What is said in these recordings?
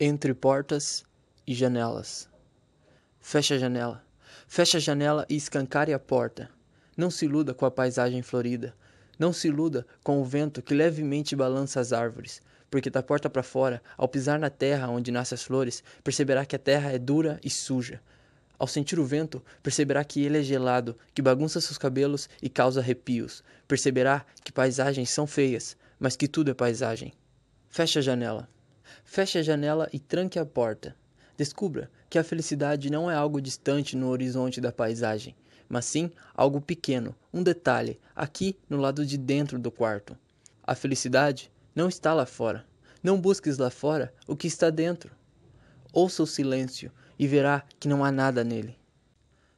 entre portas e janelas. Fecha a janela. fecha a janela e escancare a porta. Não se iluda com a paisagem florida. Não se iluda com o vento que levemente balança as árvores, porque da porta para fora, ao pisar na terra onde nascem as flores, perceberá que a terra é dura e suja. Ao sentir o vento, perceberá que ele é gelado, que bagunça seus cabelos e causa arrepios. Perceberá que paisagens são feias, mas que tudo é paisagem. Fecha a janela. Feche a janela e tranque a porta. Descubra que a felicidade não é algo distante no horizonte da paisagem, mas sim algo pequeno, um detalhe, aqui no lado de dentro do quarto. A felicidade não está lá fora. Não busques lá fora o que está dentro. Ouça o silêncio e verá que não há nada nele.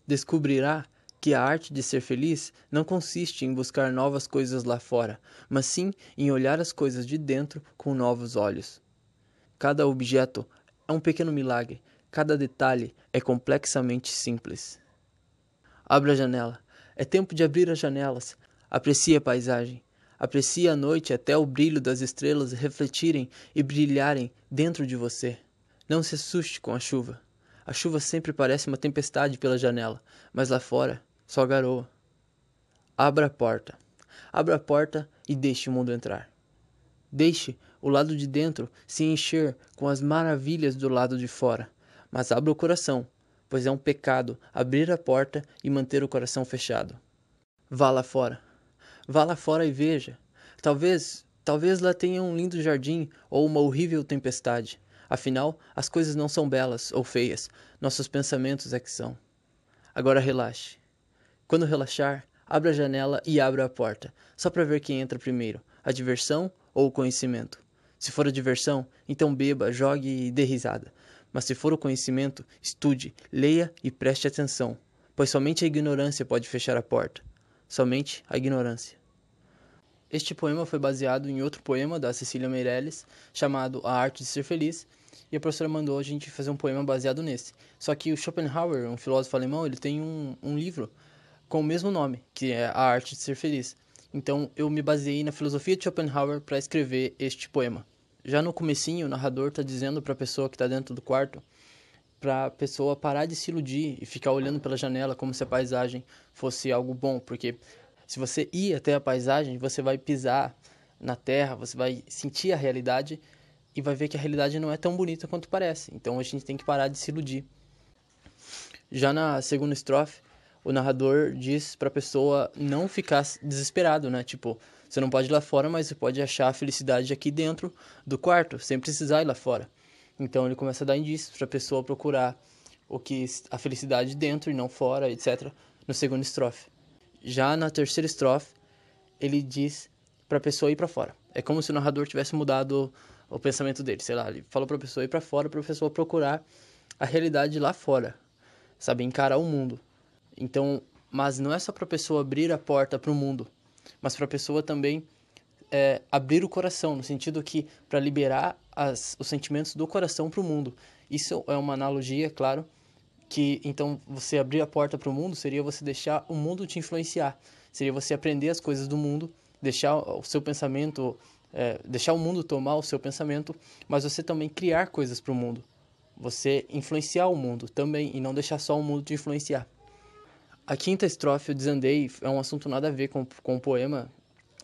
Descobrirá que a arte de ser feliz não consiste em buscar novas coisas lá fora, mas sim em olhar as coisas de dentro com novos olhos. Cada objeto é um pequeno milagre, cada detalhe é complexamente simples. Abra a janela. É tempo de abrir as janelas. Aprecie a paisagem. Aprecie a noite até o brilho das estrelas refletirem e brilharem dentro de você. Não se assuste com a chuva. A chuva sempre parece uma tempestade pela janela, mas lá fora só garoa. Abra a porta. Abra a porta e deixe o mundo entrar. Deixe o lado de dentro se encher com as maravilhas do lado de fora. Mas abra o coração, pois é um pecado abrir a porta e manter o coração fechado. Vá lá fora. Vá lá fora e veja. Talvez, talvez lá tenha um lindo jardim ou uma horrível tempestade. Afinal, as coisas não são belas ou feias, nossos pensamentos é que são. Agora relaxe. Quando relaxar, abra a janela e abra a porta, só para ver quem entra primeiro, a diversão ou o conhecimento. Se for a diversão, então beba, jogue e dê risada. Mas se for o conhecimento, estude, leia e preste atenção, pois somente a ignorância pode fechar a porta. Somente a ignorância. Este poema foi baseado em outro poema da Cecília Meirelles, chamado A Arte de Ser Feliz, e a professora mandou a gente fazer um poema baseado nesse. Só que o Schopenhauer, um filósofo alemão, ele tem um, um livro com o mesmo nome, que é A Arte de Ser Feliz. Então eu me baseei na filosofia de Schopenhauer para escrever este poema já no comecinho, o narrador tá dizendo para a pessoa que tá dentro do quarto para a pessoa parar de se iludir e ficar olhando pela janela como se a paisagem fosse algo bom, porque se você ir até a paisagem, você vai pisar na terra, você vai sentir a realidade e vai ver que a realidade não é tão bonita quanto parece. Então a gente tem que parar de se iludir. Já na segunda estrofe, o narrador diz para a pessoa não ficar desesperado, né? Tipo, você não pode ir lá fora, mas você pode achar a felicidade aqui dentro do quarto, sem precisar ir lá fora. Então ele começa a dar indícios para a pessoa procurar o que a felicidade dentro e não fora, etc. No segundo estrofe. Já na terceira estrofe, ele diz para a pessoa ir para fora. É como se o narrador tivesse mudado o pensamento dele, sei lá, ele falou para a pessoa ir para fora, para a pessoa procurar a realidade lá fora, sabe, encarar o mundo. Então, mas não é só para a pessoa abrir a porta para o mundo, mas para a pessoa também é, abrir o coração, no sentido que para liberar as, os sentimentos do coração para o mundo. Isso é uma analogia, claro, que então você abrir a porta para o mundo seria você deixar o mundo te influenciar, seria você aprender as coisas do mundo, deixar o seu pensamento, é, deixar o mundo tomar o seu pensamento, mas você também criar coisas para o mundo, você influenciar o mundo também e não deixar só o mundo te influenciar. A quinta estrofe, eu desandei, é um assunto nada a ver com, com o poema,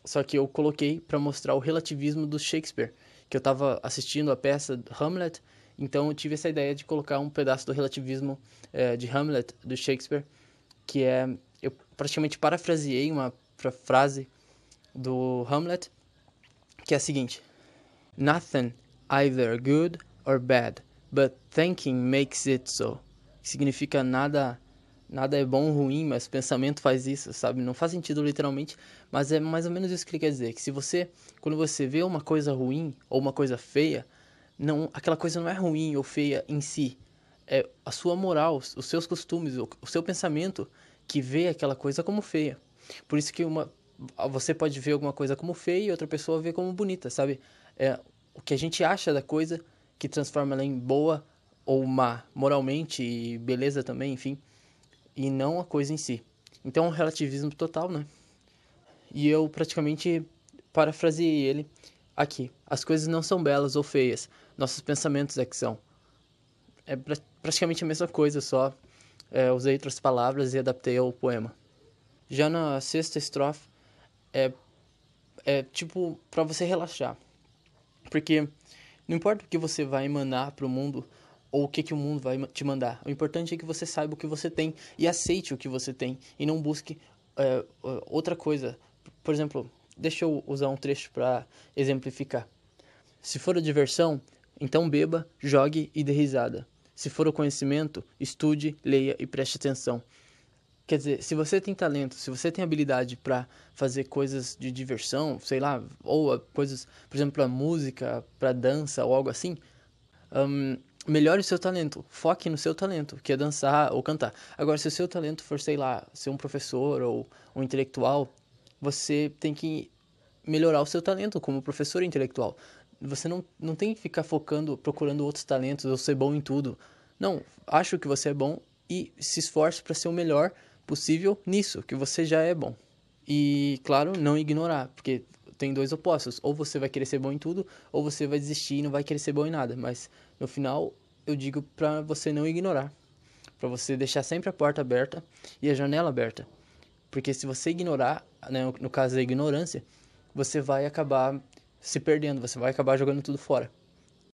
só que eu coloquei para mostrar o relativismo do Shakespeare, que eu estava assistindo a peça Hamlet, então eu tive essa ideia de colocar um pedaço do relativismo é, de Hamlet, do Shakespeare, que é. Eu praticamente parafraseei uma frase do Hamlet, que é a seguinte: Nothing either good or bad, but thinking makes it so. Que significa nada nada é bom ou ruim, mas pensamento faz isso, sabe? Não faz sentido literalmente, mas é mais ou menos isso que ele quer dizer, que se você, quando você vê uma coisa ruim ou uma coisa feia, não, aquela coisa não é ruim ou feia em si, é a sua moral, os seus costumes, o, o seu pensamento que vê aquela coisa como feia. Por isso que uma você pode ver alguma coisa como feia e outra pessoa vê como bonita, sabe? É o que a gente acha da coisa que transforma ela em boa ou má, moralmente e beleza também, enfim e não a coisa em si. Então, é um relativismo total, né? E eu praticamente parafraseei ele aqui. As coisas não são belas ou feias, nossos pensamentos é que são. É pra, praticamente a mesma coisa, só é, usei outras palavras e adaptei ao poema. Já na sexta estrofe, é, é tipo para você relaxar. Porque não importa o que você vai emanar para o mundo, ou o que, que o mundo vai te mandar. O importante é que você saiba o que você tem e aceite o que você tem e não busque é, outra coisa. Por exemplo, deixa eu usar um trecho para exemplificar. Se for a diversão, então beba, jogue e dê risada. Se for o conhecimento, estude, leia e preste atenção. Quer dizer, se você tem talento, se você tem habilidade para fazer coisas de diversão, sei lá, ou coisas, por exemplo, a música, para dança ou algo assim, um, melhore o seu talento, foque no seu talento, que é dançar ou cantar. Agora, se o seu talento for, sei lá, ser um professor ou um intelectual, você tem que melhorar o seu talento como professor intelectual. Você não, não tem que ficar focando, procurando outros talentos ou ser bom em tudo. Não, acho que você é bom e se esforce para ser o melhor possível nisso, que você já é bom. E, claro, não ignorar, porque tem dois opostos. Ou você vai querer ser bom em tudo, ou você vai desistir e não vai querer ser bom em nada. Mas no final, eu digo para você não ignorar, para você deixar sempre a porta aberta e a janela aberta, porque se você ignorar, né, no caso da ignorância, você vai acabar se perdendo, você vai acabar jogando tudo fora.